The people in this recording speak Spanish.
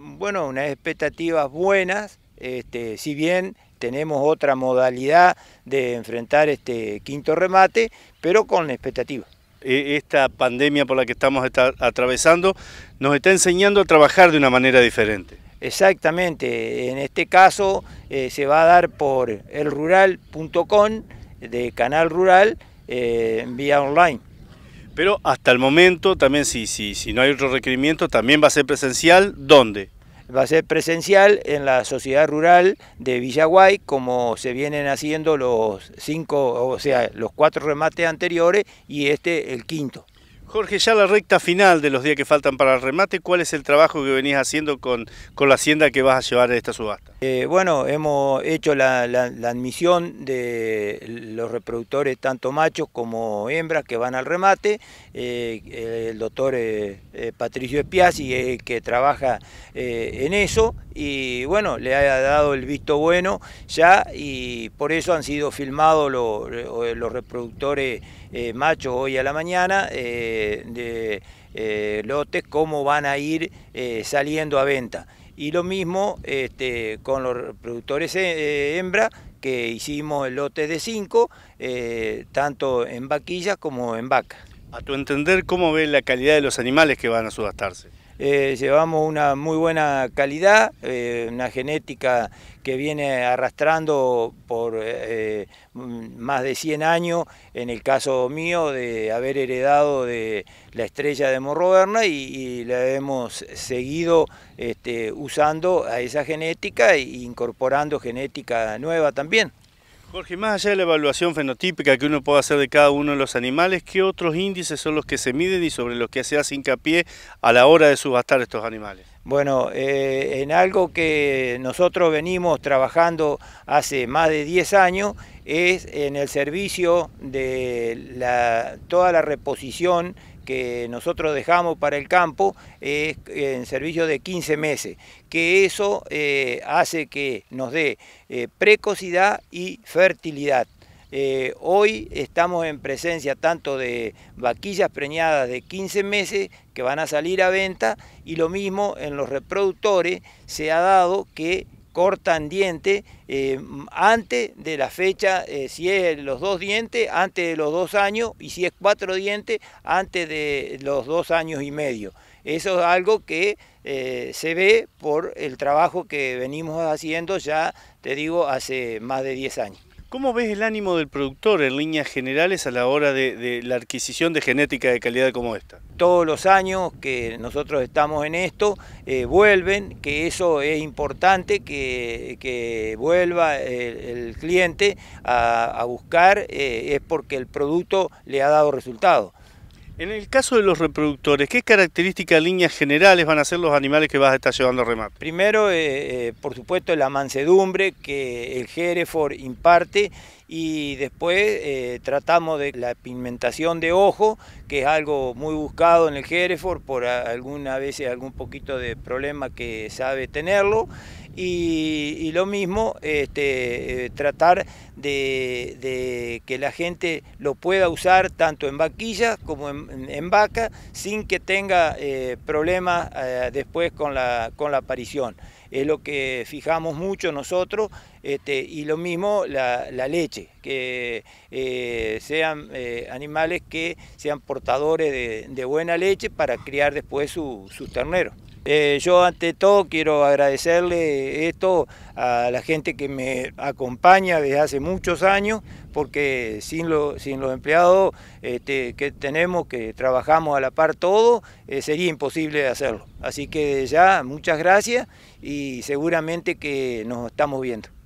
bueno, unas expectativas buenas, este, si bien tenemos otra modalidad de enfrentar este quinto remate, pero con expectativas. E, esta pandemia por la que estamos atravesando nos está enseñando a trabajar de una manera diferente. Exactamente, en este caso eh, se va a dar por elrural.com de Canal Rural en eh, vía online. Pero hasta el momento, también si, si, si no hay otro requerimiento, también va a ser presencial. ¿Dónde? va a ser presencial en la sociedad rural de Villaguay, como se vienen haciendo los cinco, o sea, los cuatro remates anteriores y este el quinto. Jorge, ya la recta final de los días que faltan para el remate, ¿cuál es el trabajo que venís haciendo con, la hacienda que vas a llevar a esta subasta? Eh, bueno, hemos hecho la, admisión de los reproductores, tanto machos como hembras, que van al remate. Eh, el doctor eh, Patricio Espiazzi, que trabaja en eso, y bueno, le ha dado el visto bueno ya y por eso han sido filmados los, reproductores eh, machos hoy a la mañana eh, de eh, lotes, cómo van a ir saliendo a venta. Y lo mismo este, con los reproductores hembra, que hicimos el lote de 5, tanto en vaquillas como en vaca. A tu entender, ¿cómo ve la calidad de los animales que van a subastarse? eh, llevamos una muy buena calidad, eh, una genética que viene arrastrando por eh, mm, más de 100 años, en el caso mío, de haber heredado de la estrella de Morroberna y, y la hemos seguido este, usando a esa genética e incorporando genética nueva también. Jorge, más allá de la evaluación fenotípica que uno puede hacer de cada uno de los animales, ¿qué otros índices son los que se miden y sobre los que se hace hincapié a la hora de subastar estos animales? Bueno, eh, en algo que nosotros venimos trabajando hace más de 10 años es en el servicio de la, toda la reposición que nosotros dejamos para el campo es en servicio de 15 meses, que eso eh, hace que nos dé eh, precocidad y fertilidad. Eh, hoy estamos en presencia tanto de vaquillas preñadas de 15 meses que van a salir a venta y lo mismo en los reproductores se ha dado que cortan dientes eh, antes de la fecha, eh, si es los dos dientes, antes de los dos años y si es cuatro dientes, antes de los dos años y medio. Eso es algo que se ve por el trabajo que venimos haciendo ya, te digo, hace más de 10 años. ¿Cómo ves el ánimo del productor en líneas generales a la hora de, la adquisición de genética de calidad como esta? Todos los años que nosotros estamos en esto, eh, vuelven, que eso es importante, que, vuelva eh, el, cliente a, buscar, eh, es porque el producto le ha dado resultado. En el caso de los reproductores, ¿qué características, líneas generales van a ser los animales que vas a estar llevando a remate? Primero, eh, eh, por supuesto, la mansedumbre que el Hereford imparte y después eh, tratamos de la pigmentación de ojo, que es algo muy buscado en el Hereford por algunas veces algún poquito de problema que sabe tenerlo. Y, lo mismo, este, eh, tratar de, que la gente lo pueda usar tanto en vaquilla como en, vaca, sin que tenga eh, problemas después con la aparición es lo que fijamos mucho nosotros, este, y lo mismo la, la leche que eh, sean eh, animales que sean portadores de, buena leche para criar después sus terneros. Eh, yo ante todo quiero agradecerle esto a la gente que me acompaña desde hace muchos años, porque sin, los empleados este, que tenemos, que trabajamos a la par todo, sería imposible hacerlo. Así que ya, muchas gracias y seguramente que nos estamos viendo.